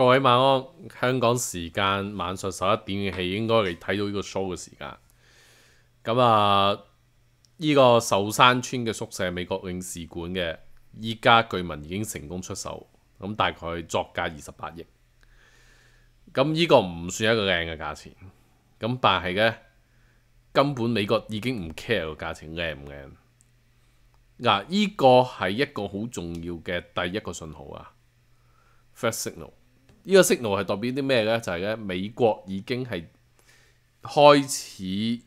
各位晚安，香港时间晚上十一点嘅戏应该你睇到呢个 show 嘅时间。咁啊，呢个寿山村嘅宿舍，美国领事馆嘅依家據聞已经成功出售，咁大概作价二十八亿。咁呢个唔算一个靓嘅价钱，咁但系咧根本美国已经唔 care 个价钱靓唔靓。嗱，呢个系一个好重要嘅第一个信号啊 f s t signal。呢個 signal 係代表啲咩咧？就係咧，美國已經係開始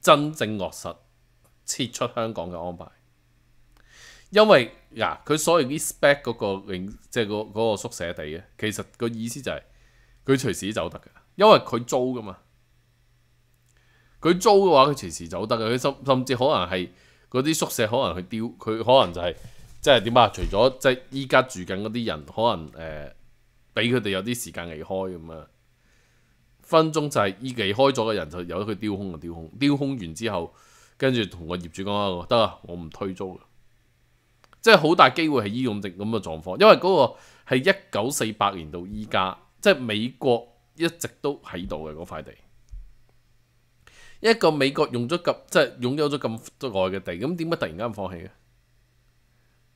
真正落實撤出香港嘅安排。因為嗱，佢所謂 respect 嗰個即係嗰嗰個宿舍地嘅，其實個意思就係佢隨時走得嘅，因為佢租噶嘛。佢租嘅話，佢隨時走得嘅。佢甚甚至可能係嗰啲宿舍，可能去丟，佢可能就係即係點啊？除咗即係依家住緊嗰啲人，可能誒。俾佢哋有啲時間離開咁啊，分鐘就係依離開咗嘅人就由佢丟空嘅丟空，丟空完之後，跟住同個業主講得啦，我唔退租即係好大機會係依種咁嘅狀況，因為嗰個係一九四八年到依家，即係美國一直都喺度嘅嗰塊地，一個美國用咗咁即係擁有咗咁耐嘅地，咁點解突然間放棄嘅？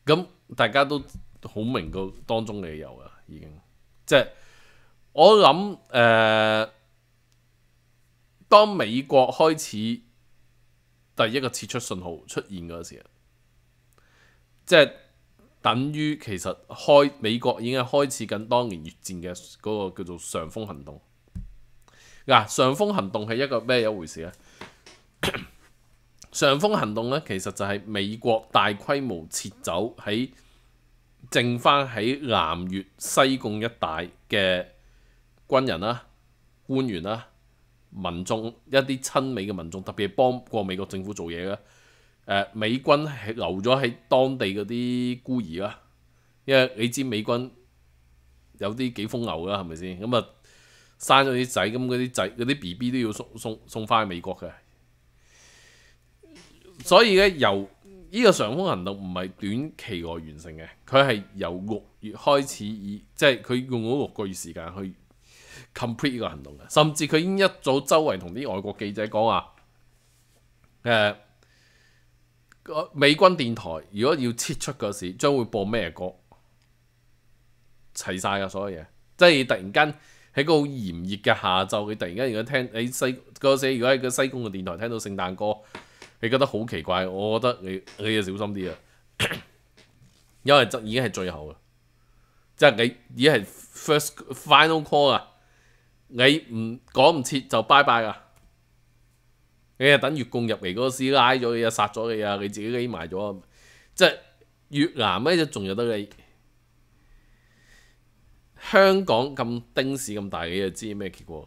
咁大家都好明個當中嘅由啊，已經。即系我谂，诶，当美国开始第一个撤出信号出现嗰时，即系等于其实开美国已经开始紧当年越战嘅嗰个叫做上风行动。嗱，上风行动系一个咩一回事咧？上风行动咧，其实就系美国大规模撤走喺。剩翻喺南越西貢一帶嘅軍人啦、官員啦、民眾一啲親美嘅民眾，特別係幫過美國政府做嘢嘅，誒，美軍係留咗喺當地嗰啲孤兒啦，因為你知美軍有啲幾風流噶，係咪先？咁啊生咗啲仔，咁嗰啲仔嗰啲 B B 都要送送送翻去美國嘅，所以咧由呢個上風行動唔係短期內完成嘅，佢係由六月開始，以即係佢用嗰六個月時間去 complete 呢個行動嘅。甚至佢已經一早周圍同啲外國記者講話，誒個美軍電台如果要撤出嗰時，將會播咩歌？齊晒嘅所有嘢，即係突然間喺個炎熱嘅下晝，你突然間如果聽喺西嗰時，如果喺個西貢嘅電台聽到聖誕歌。你覺得好奇怪，我覺得你你要小心啲啊，因為已經係最後啦，即係你已經係 first final call 啊，你唔趕唔切就拜拜啊！你啊等月供入嚟嗰時拉咗你啊殺咗你啊，你自己匿埋咗，即係越南咧仲有得你，香港咁丁士咁大，你就知咩結果。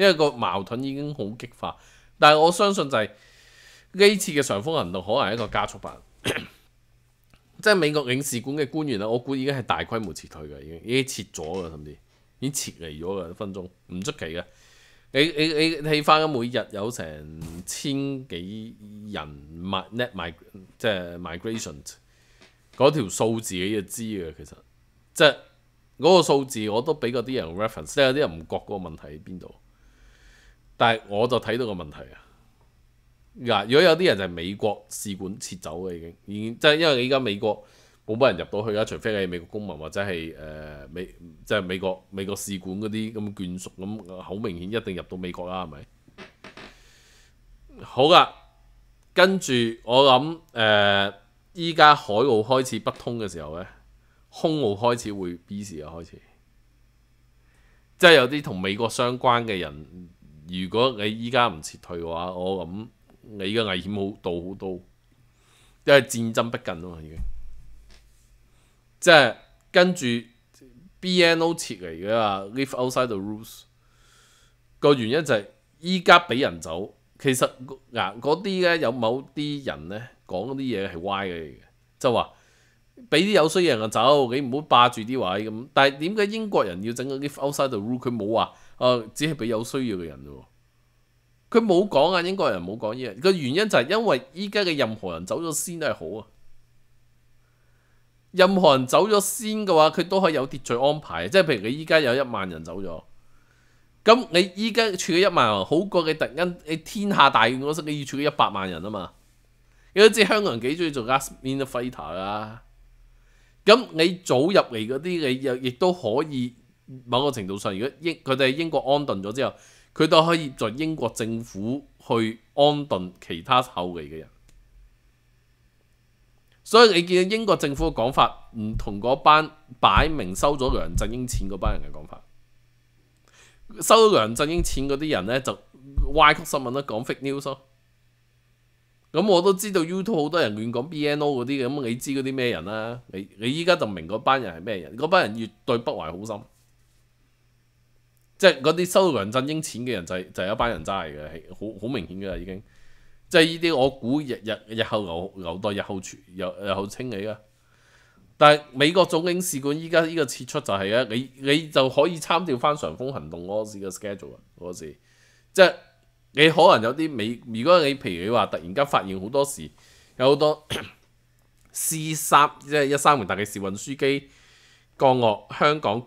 因為個矛盾已經好激化，但系我相信就係呢次嘅上風行動可能係一個加速版，即係美國領事館嘅官員啦。我估已經係大規模撤退嘅，已經已經撤咗噶，甚至已經撤離咗噶一分鐘，唔出奇嘅。你你你睇翻每日有成千幾人 net m 即係 migration 嗰條數字你就知嘅。其實即係嗰個數字我都俾嗰啲人 reference，即係有啲人唔覺嗰個問題喺邊度。但係我就睇到個問題啊！嗱，如果有啲人就係美國試管撤走嘅已經，然即係因為依家美國冇乜人入到去啦，除非係美國公民或者係誒美即係美國美國試管嗰啲咁眷屬咁，好明顯一定入到美國啦，係咪？好噶，跟住我諗誒，依家海澳開始不通嘅時候咧，空澳開始會 B 市啊開始，即係有啲同美國相關嘅人。如果你依家唔撤退嘅話，我諗你嘅危險好度好多，因為戰爭逼近啊嘛已經。即係跟住 BNO 撤離嘅話 l i v e outside the rules 個原因就係依家俾人走。其實嗱嗰啲咧有某啲人咧講嗰啲嘢係歪嘅嘅，就話俾啲有需要人啊走，你唔好霸住啲位咁。但係點解英國人要整 leave outside the rule？佢冇話。只系俾有需要嘅人咯，佢冇講啊，英國人冇講嘢，個原因就係因為依家嘅任何人走咗先都係好啊，任何人走咗先嘅話，佢都可以有秩序安排，即系譬如你依家有一萬人走咗，咁你依家處於一萬人好過你突然你天下大亂嗰陣，你要處於一百萬人啊嘛，你都知香港人幾中意做 gas m a n u f a h t u r e r 咁你早入嚟嗰啲你又亦都可以。某個程度上，如果英佢哋喺英國安頓咗之後，佢都可以在英國政府去安頓其他後嚟嘅人。所以你見到英國政府嘅講法唔同嗰班擺明收咗梁振英錢嗰班人嘅講法。收咗梁振英錢嗰啲人咧就歪曲新聞啦，講 fake news 咯。咁我都知道 YouTube 好多人亂講 BNO 嗰啲嘅，咁你知嗰啲咩人啦？你你依家就明嗰班人係咩人？嗰班人越對不懷好心。即係嗰啲收到梁振英錢嘅人就係就係一班人渣嚟嘅，好好明顯嘅啦已經。即係呢啲我估日日日後留留待日後清日日後清理啦。但係美國總領事館依家呢個撤出就係啊，你你就可以參照翻長風行動嗰時嘅 schedule 嗰時。即係你可能有啲美，如果你譬如你話突然間發現好多時有好多 C 三即係一三零大嘅時運輸機降落香港。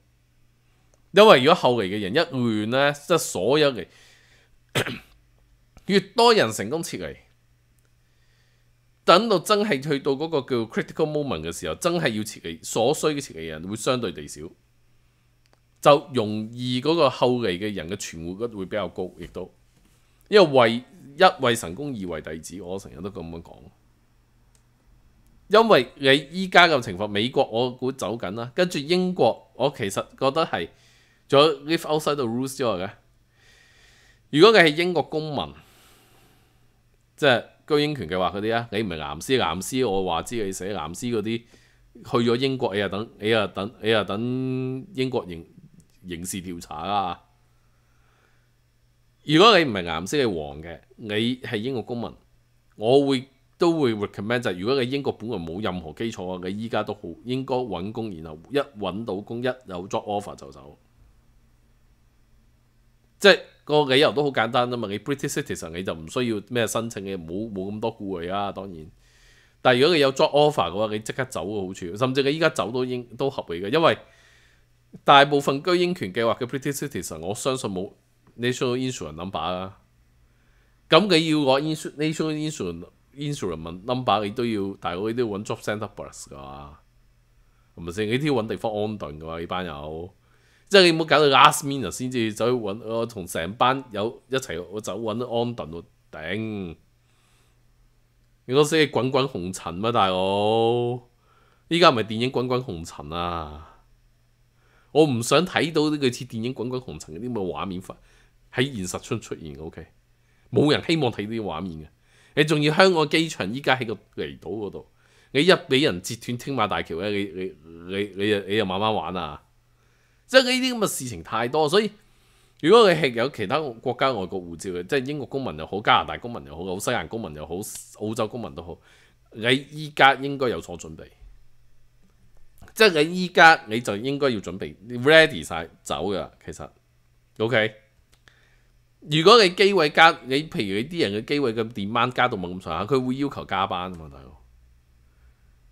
因为如果后嚟嘅人一乱呢，即系所有嘅越多人成功撤离，等到真系去到嗰个叫 critical moment 嘅时候，真系要撤离，所需嘅撤离人会相对地少，就容易嗰个后嚟嘅人嘅存活率会比较高，亦都因为为一为成功，二为弟子，我成日都咁样讲。因为你依家嘅情况，美国我估走紧啦，跟住英国我其实觉得系。仲 live outside the rules 之外嘅，如果你係英國公民，即係居英權計劃嗰啲啊，你唔係藍絲藍絲，我話知你寫藍絲嗰啲去咗英國，你呀等，你呀等，你呀等英國刑刑事調查啦。如果你唔係藍色嘅黃嘅，你係英國公民，我會都會 recommend 就係如果你英國本來冇任何基礎啊，你依家都好應該揾工，然後一揾到工一有 job offer 就走。即係個理由都好簡單啫嘛，你 British Citizen 你就唔需要咩申請嘅，冇冇咁多顧慮啊。當然，但係如果你有 job offer 嘅話，你即刻走嘅好處，甚至你依家走都應都合理嘅。因為大部分居英權計劃嘅 British Citizen，我相信冇 national insurance number 啊。咁你要攞 insu national insurance number，你都要，但係你都都揾 job centre f i r s 噶，系係咪先？你都要揾地方安顿噶嘛，呢班友。即係你冇搞到 last minute 先至走去揾我，同成班有一齊我走揾安頓喎頂。你嗰識《滾滾紅塵》咩大佬？依家唔係電影《滾滾紅塵》啊！我唔想睇到呢類似電影《滾滾紅塵》嗰啲咁嘅畫面翻喺現實出出現。O K，冇人希望睇啲畫面嘅。你仲要香港機場依家喺個離島嗰度，你一俾人截斷青馬大橋咧，你你你你又你又慢慢玩啊！即係呢啲咁嘅事情太多，所以如果你係有其他國家外國護照嘅，即係英國公民又好，加拿大公民又好，好西班公民又好，澳洲公民都好，你依家應該有所準備。即係你依家你就應該要準備 ready 晒走噶，其實 OK。如果你機位加你，譬如你啲人嘅機位嘅點班加到冇咁上下，佢會要求加班啊嘛大佬。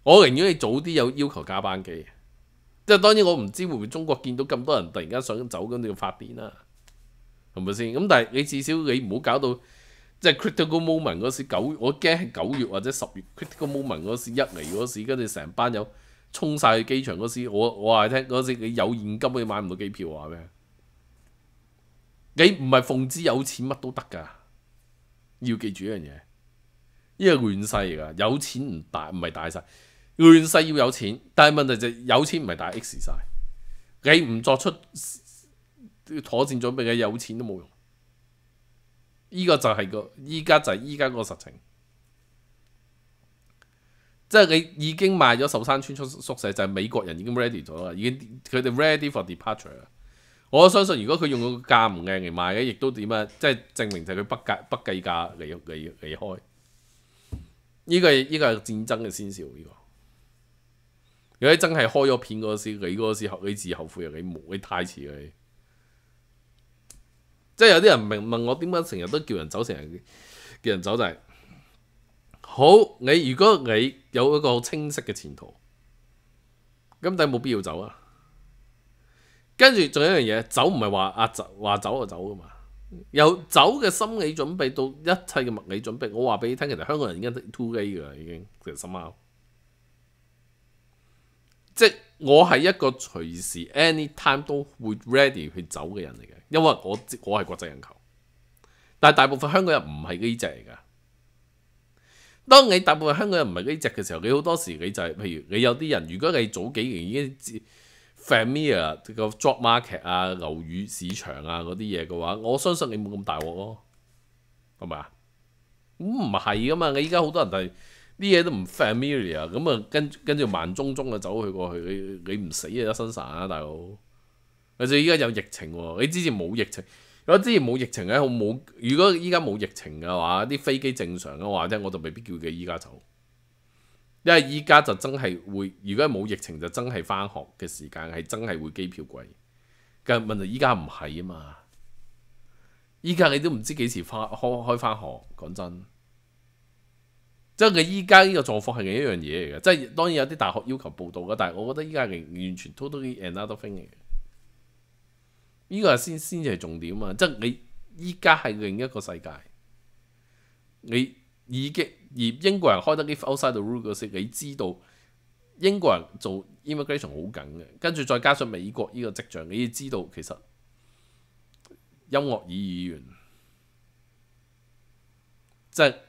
我寧願你早啲有要求加班機。即係當然，我唔知會唔會中國見到咁多人突然間想走咁要發電啦，係咪先？咁但係你至少你唔好搞到即係 c r i t i c a l moment 嗰時九，我驚係九月或者十月 c r i t i c a l moment 嗰時一嚟嗰時，跟住成班友衝晒去機場嗰時，我我係聽嗰時你有現金你買唔到機票話咩？你唔係奉旨有錢乜都得㗎，要記住一樣嘢，呢個亂世嚟㗎，有錢唔大唔係大晒。乱世要有钱，但系问题就系有钱唔系大 X 晒，你唔作出妥善准备嘅有钱都冇用。呢个就系个依家就系依家个实情，即系你已经卖咗寿山村出宿舍，就系美国人已经 ready 咗啦，已经佢哋 ready for departure 啦。我相信如果佢用个价唔靓嚟卖嘅，亦都点啊？即系证明就系佢不计不计价嚟嚟离开。依个依个系战争嘅先兆，呢个。如果你真係開咗片嗰時，你嗰時你自后悔又你冇，你太遲你。即係有啲人問问我點解成日都叫人走，成日叫人走就係好。你如果你有一個清晰嘅前途，咁系冇必要走啊。跟住仲有一樣嘢，走唔係話啊走话走就走噶嘛。由走嘅心理準備到一切嘅物理準備，我話俾你聽，其實香港人已經 t w o a 噶啦，已經其實心拗。即係我係一個隨時 anytime 都會 ready 去走嘅人嚟嘅，因為我我係國際人球，但係大部分香港人唔係呢只嚟噶。當你大部分香港人唔係呢只嘅時候，你好多時你就係譬如你有啲人，如果你早幾年已經 familiar 個 job market 啊、牛宇市場啊嗰啲嘢嘅話，我相信你冇咁大鑊咯，係咪啊？咁唔係噶嘛，你依家好多人係。啲嘢都唔 familiar，咁啊跟跟住慢中中啊走去過去，你你唔死啊一身散啊大佬！而且依家有疫情喎，你之前冇疫情，果之前冇疫情咧，好冇。如果依家冇疫情嘅話，啲飛機正常嘅話咧，我就未必叫佢依家走。因為依家就真係會，如果冇疫情就真係翻學嘅時間係真係會機票貴。但問題依家唔係啊嘛，依家你都唔知幾時開開翻學，講真。即係佢依家呢個狀況係另一樣嘢嚟嘅，即係當然有啲大學要求報道嘅，但係我覺得依家係完全 totally another thing 嚟嘅。依個係先先至係重點啊！即係你依家係另一個世界，你已經而英國人開得啲 outside the rules，你知道英國人做 immigration 好緊嘅，跟住再加上美國呢個跡象，你要知道其實音樂語言即係。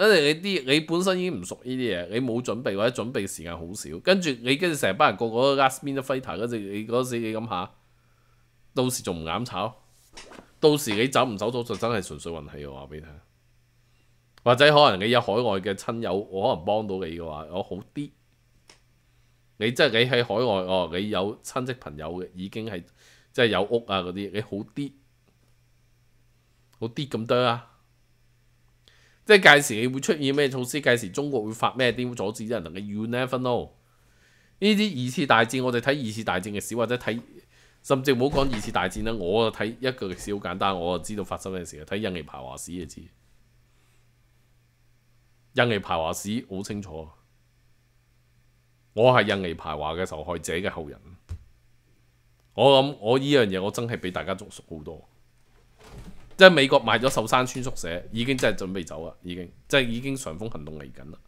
因啲你啲你本身已經唔熟呢啲嘢，你冇準備或者準備時間好少，跟住你跟住成班人個個 last minute fighter 嗰陣，你嗰時你諗下，到時仲唔啱炒？到時你走唔走到就真係純粹運氣我話俾你聽，或者可能你有海外嘅親友，我可能幫到你嘅話，我好啲。你即係你喺海外哦，你有親戚朋友嘅已經係即係有屋啊嗰啲，你好啲，好啲咁多啊！即係届时你会出现咩措施？届时中国会发咩啲，阻止啲人能嘅 y o u never know。呢啲二次大战，我哋睇二次大战嘅史或者睇，甚至唔好讲二次大战啦。我睇一个历史好简单，我就知道发生咩事时睇印尼排华史就知。印尼排华史好清楚。我系印尼排华嘅受害者嘅后人。我谂我呢样嘢，我真系比大家熟好多。即系美国卖咗寿山村宿舍，已经真系准备走啦，已经即系已经順风行动嚟紧啦。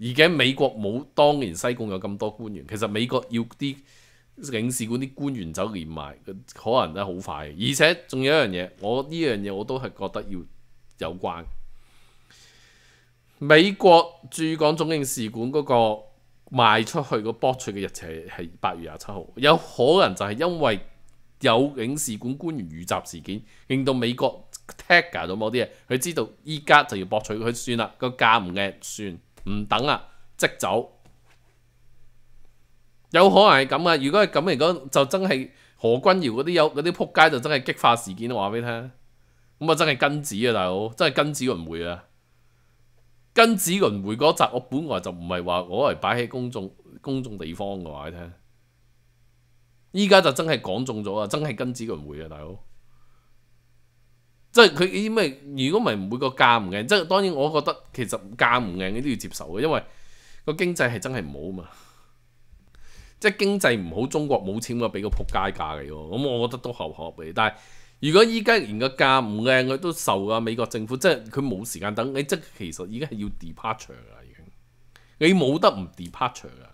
而且美国冇当年西贡有咁多官员，其实美国要啲领事馆啲官员走连埋，可能都好快。而且仲有一样嘢，我呢样嘢我都系觉得要有关美国驻港总领事馆嗰个卖出去个博取嘅日期系八月廿七号，有可能就系因为。有影視館官員遇襲事件，令到美國踢架咗某啲嘢，佢知道依家就要博取佢算啦，個價唔計，算唔等啦，即走。有可能係咁啊！如果係咁，嚟講，就真係何君瑤嗰啲有嗰啲撲街，就真係激化事件，話俾你聽。咁啊，真係根子啊，大佬，真係根子輪迴啊，根子輪迴嗰集，我本來就唔係話我係擺喺公眾公眾地方嘅話你聽。依家就真係講中咗啊！真係跟資群回啊，大佬！即係佢因為如果唔係每個價唔靚，即係當然我覺得其實價唔靚你都要接受嘅，因為個經濟係真係唔好啊嘛！即系經濟唔好，中國冇錢嘅俾個仆街價嚟喎，咁我覺得都後學嘅。但係如果依家連個價唔靚佢都受啊，美國政府即係佢冇時間等你，即其實已经係要 departure 啦，已經你冇得唔 departure 啊！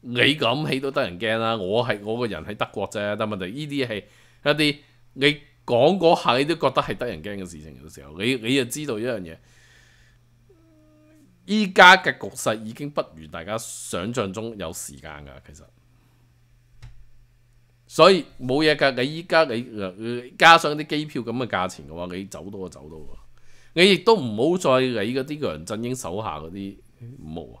你咁起都得人驚啦！我系我个人喺德国啫，但问题呢啲系一啲你讲嗰下，你都觉得系得人惊嘅事情嘅时候，你你就知道一样嘢，依家嘅局势已经不如大家想象中有时间噶，其实，所以冇嘢噶，你依家你加上啲机票咁嘅价钱嘅话，你走都就走到喎。你亦都唔好再理嗰啲梁振英手下嗰啲毛啊！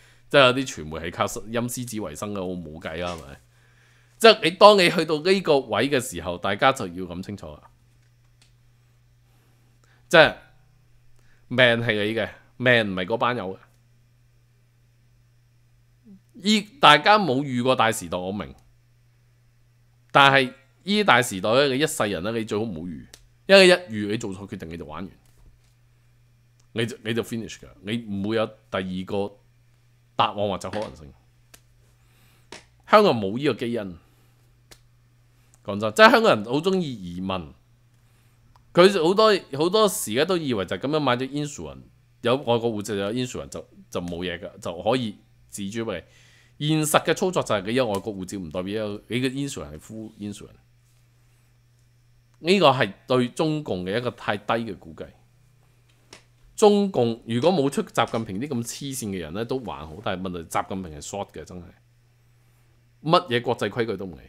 即系有啲传媒系靠阴私子为生嘅，我冇计啊，系咪？即系你当你去到呢个位嘅时候，大家就要咁清楚啦。即系命系你嘅，命唔系嗰班友嘅。依大家冇遇过大时代，我明。但系依大时代咧，你一世人咧，你最好唔好遇，因为一遇你做错决定，你就玩完，你就你就 finish 嘅，你唔会有第二个。答案或就可能性，香港冇呢個基因。講真，即係香港人好中意移民，佢好多好多時咧都以為就咁樣買咗 i n s u r e 有外國護照就有 i n s u r e 就就冇嘢㗎，就可以自主咪。現實嘅操作就係你有外國護照唔代表有你個 insurer 係 full i n s u r e 呢個係對中共嘅一個太低嘅估計。中共如果冇出習近平啲咁黐線嘅人咧，都還好。但係問題，習近平係 short 嘅，真係乜嘢國際規矩都唔理。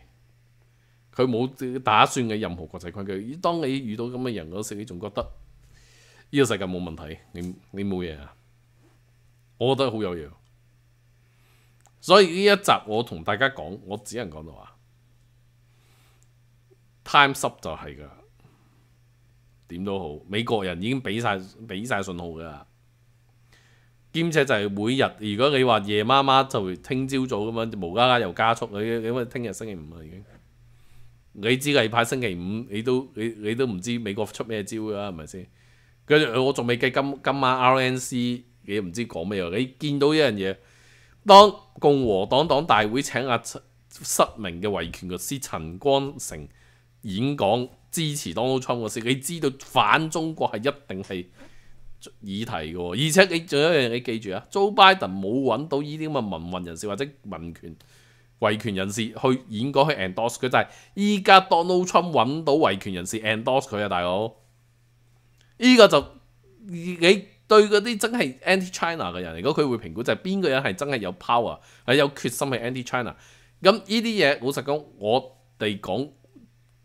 佢冇打算嘅任何國際規矩。當你遇到咁嘅人嗰時，你仲覺得呢個世界冇問題？你你冇嘢啊？我覺得好有嘢。所以呢一集我同大家講，我只能講到話 time up 就係噶。點都好，美國人已經俾曬俾曬信號㗎，兼且就係每日。如果你話夜媽媽就會聽朝早咁樣無啦啦又加速，你因為聽日星期五啦已經。你知例派星期五，你都你你都唔知美國出咩招㗎，係咪先？跟住我仲未計今今晚 RNC，你唔知講咩啊？你見到一樣嘢，當共和黨黨大會請阿失明嘅維權律師陳光誠演講。支持 Donald Trump 嗰時，你知道反中國係一定係議題嘅，而且你仲有一樣你記住啊，Joe Biden 冇揾到依啲咁嘅民運人士或者民權維權人士去演講去 endorse 佢，就係依家 Donald Trump 揾到維權人士 endorse 佢啊，大佬，依個就你對嗰啲真係 anti-China 嘅人嚟講，佢會評估就係邊個人係真係有 power 係有決心係 anti-China，咁依啲嘢，老實講，我哋講。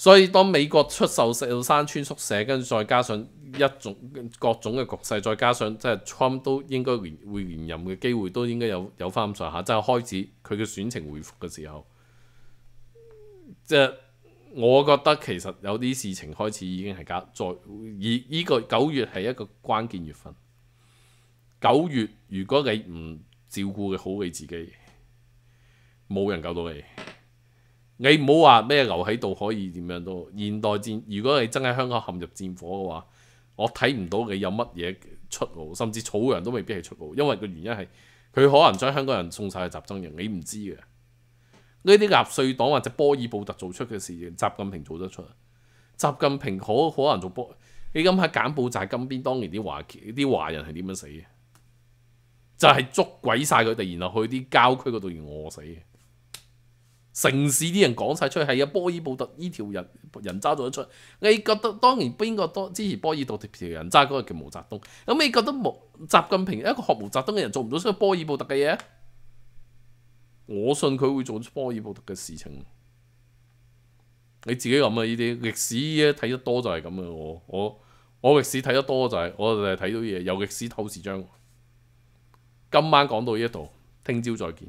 所以當美國出售石山村宿舍，跟住再加上一種各種嘅局勢，再加上即系 Trump 都應該連會連任嘅機會都應該有有翻咁上下，即係開始佢嘅選情回復嘅時候，即係我覺得其實有啲事情開始已經係搞再而依個九月係一個關鍵月份。九月如果你唔照顧嘅好你自己，冇人救到你。你唔好話咩留喺度可以點樣都現代戰，如果你真係香港陷入戰火嘅話，我睇唔到你有乜嘢出路，甚至草人都未必係出路，因為個原因係佢可能將香港人送曬去集中營，你唔知嘅。呢啲納粹黨或者波爾布特做出嘅事，習近平做得出。習近平可可能做波，你諗下柬埔寨金邊當年啲華啲華人係點樣死嘅？就係捉鬼曬佢哋，然後去啲郊區嗰度而餓死嘅。城市啲人講晒出去係阿波爾布特呢條人人渣做得出，你覺得當然邊個多支持波爾布特條人渣？嗰個叫毛澤東。咁你覺得毛習近平一個學毛澤東嘅人做唔到出波爾布特嘅嘢？我信佢會做出波爾布特嘅事情。你自己諗啊！呢啲歷史嘢睇得多就係咁嘅。我我我歷史睇得多就係我就係睇到嘢，有歷史透視鏡。今晚講到呢一度，聽朝再見。